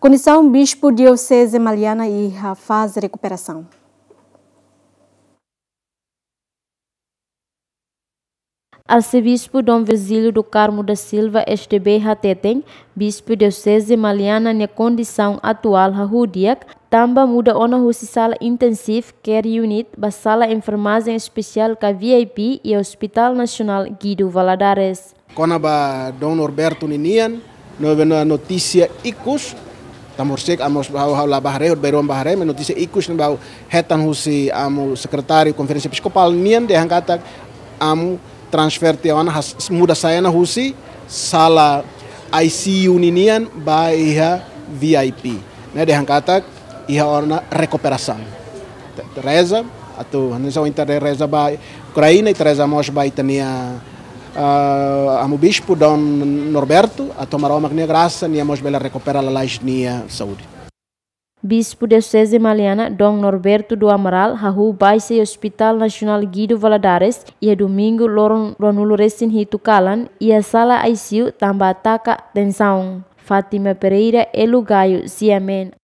Condição Bispo Diocese Maliana e faz recuperação. Arcebispo Dom Vesílio do Carmo da Silva STB Hatetem, Bispo Diocese Maliana na condição atual Rahudiak, Tamba muda ona husi sala intensive care unit ba sala enfermagem especial ka VIP e Hospital Nacional Guido Valadares. Conaba ba Dom Norberto Ninian, novena notícia ICUS, Tamu amos hau labah reh ut beron bahare menu tise ikus ne bau hetan husi amu sekretari konferensi episkopal nian de hangkata amu transfer tiawan has muda saya na husi sala ICU ninian ba iha VIP ne de hangkata iha orna rekuperasan reza atau hanisa winter reza ba Ukraina itu reza mos ba itania A ah, amo bispo Dom Norberto a tomar uma magnia graça e amos bela recupera a lasnia saúde. Bispo Diocese Maliana Dom Norberto do Amaral baixa baise Hospital Nacional Guido Valadares a domingo loron ronulo resin e ia sala ICU tambah taka tensão. Fátima Pereira Elugaio, Ciamen.